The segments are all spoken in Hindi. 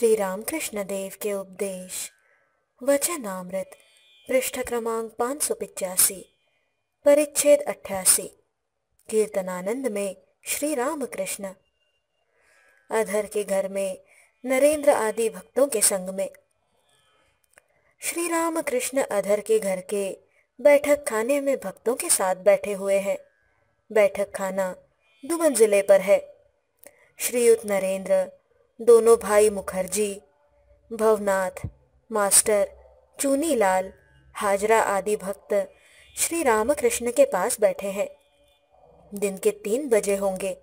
श्री रामकृष्ण देव के उपदेश वचनामृत पृष्ठ क्रमांक पांच सौ पिचासी परिच्छेद अट्ठासी कीर्तनानंद में श्री रामकृष्ण अधर के घर में नरेंद्र आदि भक्तों के संग में श्री रामकृष्ण अधर के घर के बैठक खाने में भक्तों के साथ बैठे हुए हैं बैठक खाना दो जिले पर है श्रीयुत नरेंद्र दोनों भाई मुखर्जी भवनाथ मास्टर चूनीलाल हाजरा आदि भक्त श्री रामकृष्ण के पास बैठे हैं दिन के तीन बजे होंगे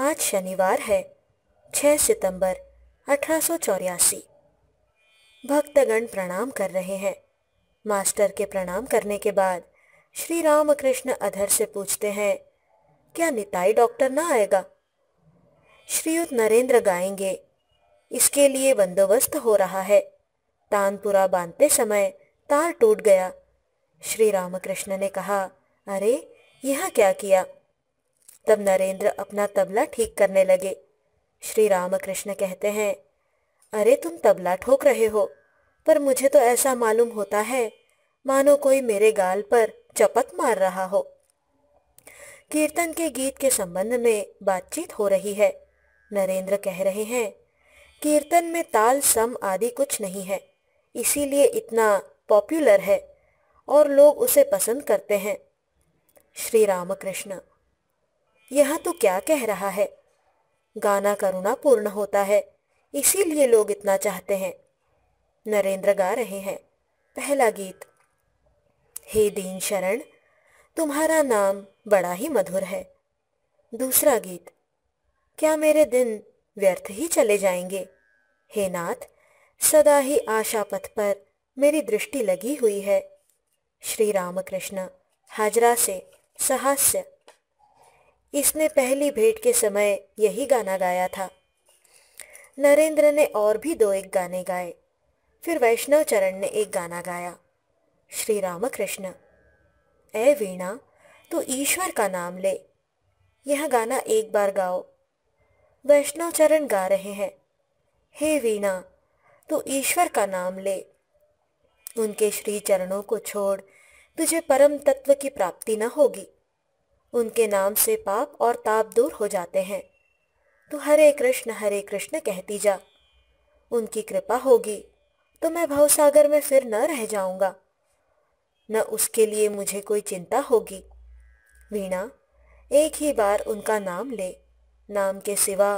आज शनिवार है छह सितंबर अठारह भक्तगण प्रणाम कर रहे हैं मास्टर के प्रणाम करने के बाद श्री रामकृष्ण अधर से पूछते हैं क्या निताई डॉक्टर ना आएगा श्रीयुत नरेंद्र गाएंगे इसके लिए बंदोबस्त हो रहा है तानपुरा बांधते समय तार टूट गया श्री रामकृष्ण ने कहा अरे यह क्या किया तब नरेंद्र अपना तबला ठीक करने लगे श्री रामकृष्ण कहते हैं अरे तुम तबला ठोक रहे हो पर मुझे तो ऐसा मालूम होता है मानो कोई मेरे गाल पर चपत मार रहा हो कीर्तन के गीत के संबंध में बातचीत हो रही है नरेंद्र कह रहे हैं कीर्तन में ताल सम आदि कुछ नहीं है इसीलिए इतना पॉपुलर है और लोग उसे पसंद करते हैं श्री रामकृष्ण यह तो क्या कह रहा है गाना करुणा पूर्ण होता है इसीलिए लोग इतना चाहते हैं नरेंद्र गा रहे हैं पहला गीत हे दीन शरण तुम्हारा नाम बड़ा ही मधुर है दूसरा गीत क्या मेरे दिन व्यर्थ ही चले जाएंगे हे नाथ सदा ही आशा पथ पर मेरी दृष्टि लगी हुई है श्री रामकृष्ण हाजरा से सहास्य इसने पहली भेंट के समय यही गाना गाया था नरेंद्र ने और भी दो एक गाने गाए फिर वैष्णव चरण ने एक गाना गाया श्री रामकृष्ण ए वीणा तू ईश्वर का नाम ले यह गाना एक बार गाओ वैष्णव चरण गा रहे हैं हे वीणा तू ईश्वर का नाम ले उनके श्री चरणों को छोड़ तुझे परम तत्व की प्राप्ति न होगी उनके नाम से पाप और ताप दूर हो जाते हैं तू हरे कृष्ण हरे कृष्ण कहती जा उनकी कृपा होगी तो मैं भवसागर में फिर न रह जाऊंगा न उसके लिए मुझे कोई चिंता होगी वीणा एक ही बार उनका नाम ले नाम के सिवा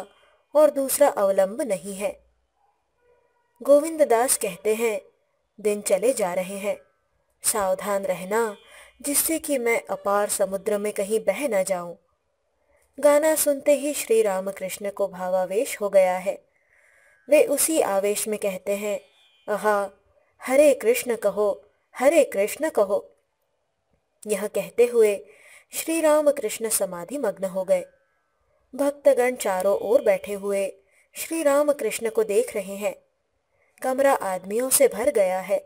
और दूसरा अवलंब नहीं है गोविंद दास कहते हैं दिन चले जा रहे हैं सावधान रहना जिससे कि मैं अपार समुद्र में कहीं बह न जाऊं गाना सुनते ही श्री रामकृष्ण को भावावेश हो गया है वे उसी आवेश में कहते हैं आहा हरे कृष्ण कहो हरे कृष्ण कहो यह कहते हुए श्री राम कृष्ण समाधि मग्न हो गए भक्तगण चारों ओर बैठे हुए श्री राम कृष्ण को देख रहे हैं कमरा आदमियों से भर गया है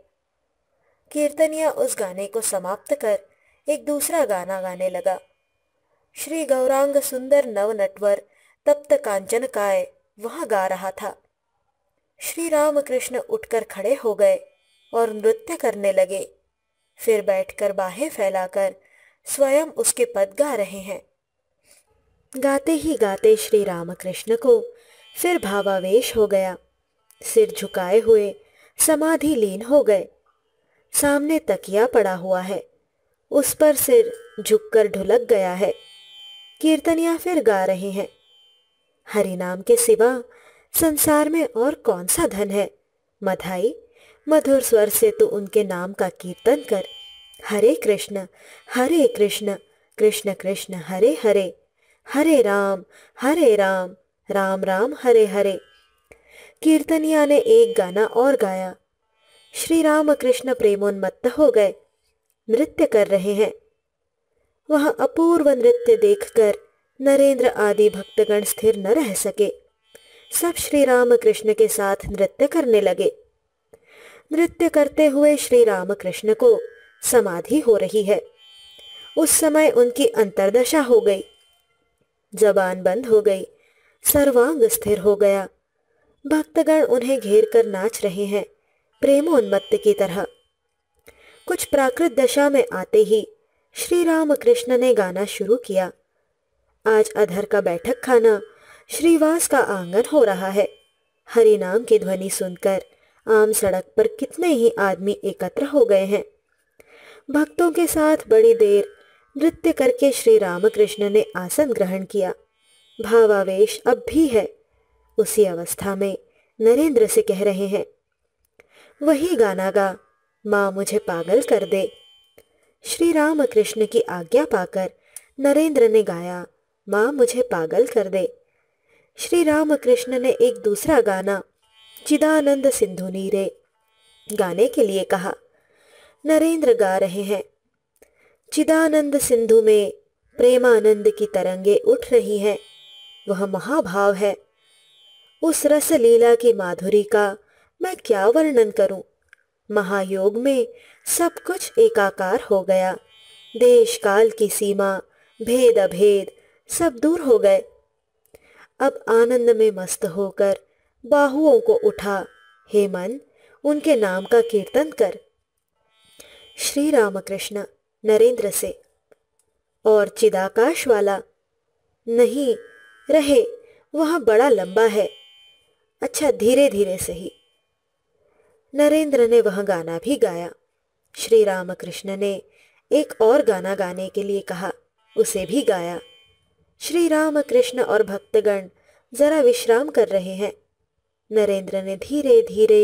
कीर्तनिया उस गाने को समाप्त कर एक दूसरा गाना गाने लगा श्री गौरांग सुंदर नव नटवर तप्त कांचन काय वहां गा रहा था श्री राम कृष्ण उठकर खड़े हो गए और नृत्य करने लगे फिर बैठकर बाहें फैलाकर स्वयं उसके पद गा रहे हैं गाते ही गाते श्री रामकृष्ण को फिर भावावेश हो गया सिर झुकाए हुए समाधि लीन हो गए सामने तकिया पड़ा हुआ है उस पर सिर झुककर ढुलक गया है कीर्तनिया फिर गा रहे हैं हरि नाम के सिवा संसार में और कौन सा धन है मधाई मधुर स्वर से तू उनके नाम का कीर्तन कर हरे कृष्ण हरे कृष्ण कृष्ण कृष्ण हरे हरे हरे राम हरे राम राम राम हरे हरे कीर्तनिया ने एक गाना और गाया श्री राम कृष्ण प्रेमोन्मत्त हो गए नृत्य कर रहे हैं वह अपूर्व नृत्य देखकर नरेंद्र आदि भक्तगण स्थिर न रह सके सब श्री राम कृष्ण के साथ नृत्य करने लगे नृत्य करते हुए श्री राम कृष्ण को समाधि हो रही है उस समय उनकी अंतर्दशा हो गई जबान बंद हो गई सर्वांग स्थिर हो गया भक्तगण उन्हें घेर कर नाच रहे हैं प्रेमोन्मत्त की तरह कुछ प्राकृत दशा में आते ही श्री राम कृष्ण ने गाना शुरू किया आज अधर का बैठक खाना श्रीवास का आंगन हो रहा है हरि नाम की ध्वनि सुनकर आम सड़क पर कितने ही आदमी एकत्र हो गए हैं भक्तों के साथ बड़ी देर नृत्य करके श्री रामकृष्ण ने आसन ग्रहण किया भावावेश अब भी है उसी अवस्था में नरेंद्र से कह रहे हैं वही गाना गा माँ मुझे पागल कर दे श्री राम कृष्ण की आज्ञा पाकर नरेंद्र ने गाया माँ मुझे पागल कर दे श्री राम कृष्ण ने एक दूसरा गाना चिदानंद सिंधु नीरे गाने के लिए कहा नरेंद्र गा रहे हैं चिदानंद सिंधु में प्रेमानंद की तरंगे उठ रही हैं वह महाभाव है उस रस लीला की माधुरी का मैं क्या वर्णन करूं महायोग में सब कुछ एकाकार हो गया देश काल की सीमा भेद अभेद सब दूर हो गए अब आनंद में मस्त होकर बाहुओं को उठा हे मन उनके नाम का कीर्तन कर श्री रामकृष्ण नरेंद्र से और चिदाकाश वाला नहीं रहे वह बड़ा लंबा है अच्छा धीरे धीरे से ही नरेंद्र ने वह गाना भी गाया श्री रामकृष्ण ने एक और गाना गाने के लिए कहा उसे भी गाया श्री राम कृष्ण और भक्तगण जरा विश्राम कर रहे हैं नरेंद्र ने धीरे धीरे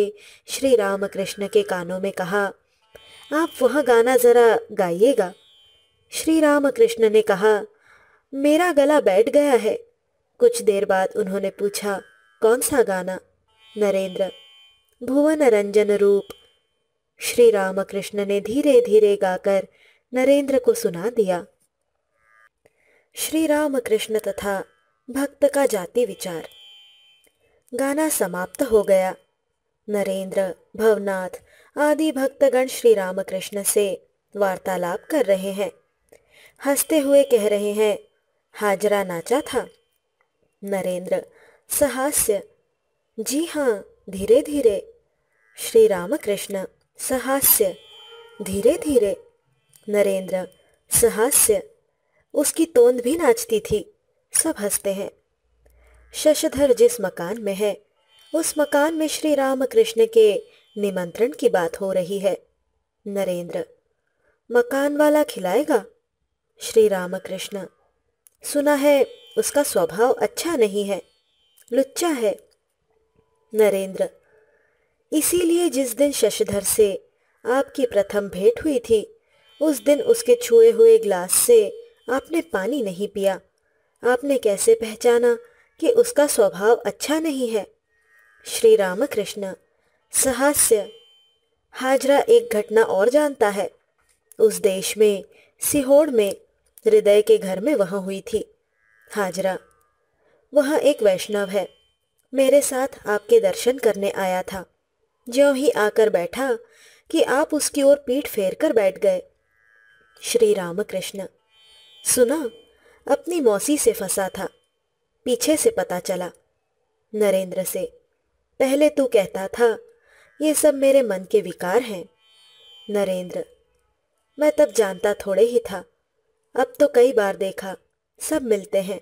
श्री राम कृष्ण के कानों में कहा आप वह गाना ज़रा गाइएगा श्री रामकृष्ण ने कहा मेरा गला बैठ गया है कुछ देर बाद उन्होंने पूछा कौन सा गाना नरेंद्र भुवन रंजन रूप श्री रामकृष्ण ने धीरे धीरे गाकर नरेंद्र को सुना दिया श्री रामकृष्ण तथा भक्त का जाति विचार गाना समाप्त हो गया नरेंद्र भवनाथ आदि भक्तगण श्री रामकृष्ण से वार्तालाप कर रहे हैं हंसते हुए कह रहे हैं हाजरा नाचा था नरेंद्र सहास्य जी हाँ धीरे धीरे श्री रामकृष्ण सहास्य धीरे धीरे नरेंद्र सहास्य उसकी तोंद भी नाचती थी सब हंसते हैं शशधर जिस मकान में है उस मकान में श्री रामकृष्ण के निमंत्रण की बात हो रही है नरेंद्र मकान वाला खिलाएगा श्री रामकृष्ण सुना है उसका स्वभाव अच्छा नहीं है लुच्चा है नरेंद्र इसीलिए जिस दिन शशधर से आपकी प्रथम भेंट हुई थी उस दिन उसके छुए हुए ग्लास से आपने पानी नहीं पिया आपने कैसे पहचाना कि उसका स्वभाव अच्छा नहीं है श्री रामकृष्ण सहास्य हाजरा एक घटना और जानता है उस देश में सिहोड़ में हृदय के घर में वह हुई थी हाजरा वह एक वैष्णव है मेरे साथ आपके दर्शन करने आया था ज्यों ही आकर बैठा कि आप उसकी ओर पीठ फेर कर बैठ गए श्री राम कृष्ण सुना अपनी मौसी से फंसा था पीछे से पता चला नरेंद्र से पहले तू कहता था ये सब मेरे मन के विकार हैं नरेंद्र मैं तब जानता थोड़े ही था अब तो कई बार देखा सब मिलते हैं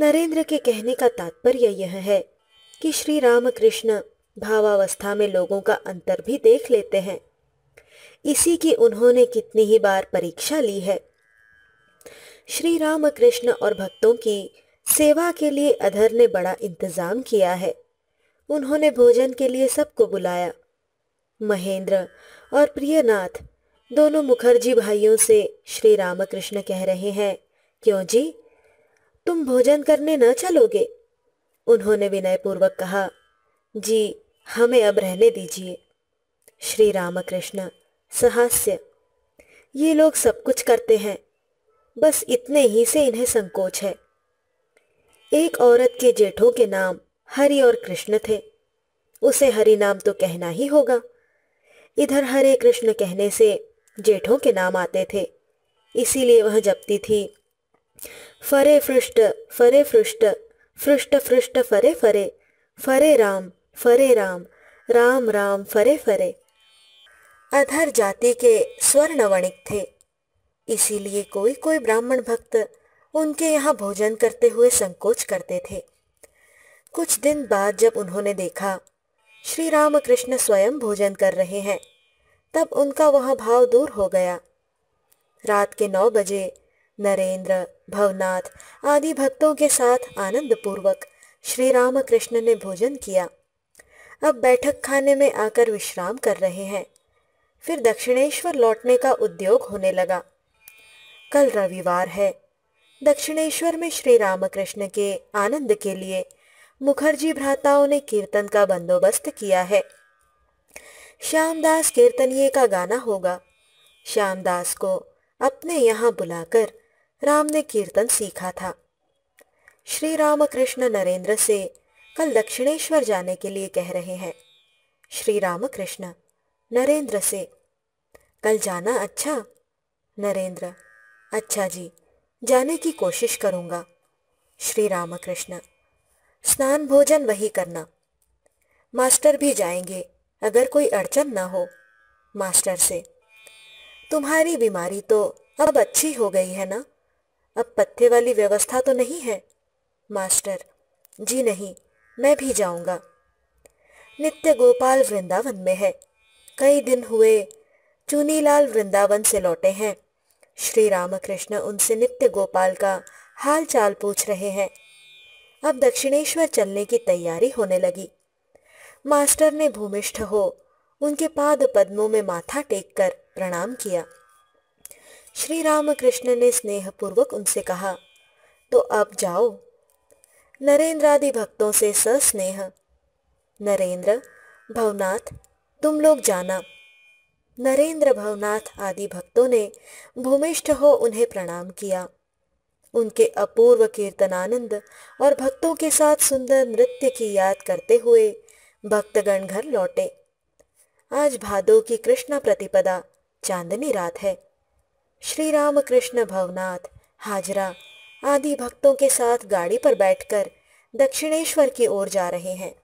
नरेंद्र के कहने का तात्पर्य यह है कि श्री रामकृष्ण भावावस्था में लोगों का अंतर भी देख लेते हैं इसी की उन्होंने कितनी ही बार परीक्षा ली है श्री रामकृष्ण और भक्तों की सेवा के लिए अधर ने बड़ा इंतजाम किया है उन्होंने भोजन के लिए सबको बुलाया महेंद्र और प्रियनाथ दोनों मुखर्जी भाइयों से श्री रामकृष्ण कह रहे हैं क्यों जी तुम भोजन करने न चलोगे उन्होंने विनयपूर्वक कहा जी हमें अब रहने दीजिए श्री रामकृष्ण सहास्य ये लोग सब कुछ करते हैं बस इतने ही से इन्हें संकोच है एक औरत के जेठों के नाम हरि और कृष्ण थे उसे हरि नाम तो कहना ही होगा इधर हरे कृष्ण कहने से जेठों के नाम आते थे इसीलिए वह जपती थी फरे फृष्ट फरे फृष्ट फृष्ट फृष्ट फरे फरे फरे राम फरे राम राम राम फरे फरे अधर जाति के स्वर्ण वणिक थे इसीलिए कोई कोई ब्राह्मण भक्त उनके यहाँ भोजन करते हुए संकोच करते थे कुछ दिन बाद जब उन्होंने देखा श्री राम कृष्ण स्वयं भोजन कर रहे हैं तब उनका वह भाव दूर हो गया रात के नौ बजे नरेंद्र भवनाथ आदि भक्तों के साथ आनंदपूर्वक श्री राम कृष्ण ने भोजन किया अब बैठक खाने में आकर विश्राम कर रहे हैं फिर दक्षिणेश्वर लौटने का उद्योग होने लगा कल रविवार है दक्षिणेश्वर में श्री रामकृष्ण के आनंद के लिए मुखर्जी भ्राताओं ने कीर्तन का बंदोबस्त किया है श्यामदास कीर्तनिये का गाना होगा श्यामदास को अपने यहाँ बुलाकर राम ने कीर्तन सीखा था श्री राम कृष्ण नरेंद्र से कल दक्षिणेश्वर जाने के लिए कह रहे हैं श्री राम कृष्ण नरेंद्र से कल जाना अच्छा नरेंद्र अच्छा जी जाने की कोशिश करूंगा श्री राम कृष्ण स्नान भोजन वही करना मास्टर भी जाएंगे अगर कोई अड़चन ना हो मास्टर से तुम्हारी बीमारी तो अब अच्छी हो गई है ना अब पत्थे वाली व्यवस्था तो नहीं है मास्टर जी नहीं मैं भी जाऊंगा नित्य गोपाल वृंदावन में है कई दिन हुए चुनीलाल वृंदावन से लौटे हैं श्री रामकृष्ण उनसे नित्य गोपाल का हाल चाल पूछ रहे हैं अब दक्षिणेश्वर चलने की तैयारी होने लगी मास्टर ने भूमिष्ठ हो उनके पाद पद्मों में माथा टेक कर प्रणाम किया श्री रामकृष्ण ने स्नेहपूर्वक उनसे कहा तो अब जाओ नरेंद्र आदि भक्तों से सस्नेह नरेंद्र भवनाथ तुम लोग जाना नरेंद्र भवनाथ आदि भक्तों ने भूमिष्ठ हो उन्हें प्रणाम किया उनके अपूर्व कीर्तनानंद और भक्तों के साथ सुंदर नृत्य की याद करते हुए भक्तगण घर लौटे आज भादो की कृष्ण प्रतिपदा चांदनी रात है श्री राम कृष्ण भवनाथ हाजरा आदि भक्तों के साथ गाड़ी पर बैठकर दक्षिणेश्वर की ओर जा रहे हैं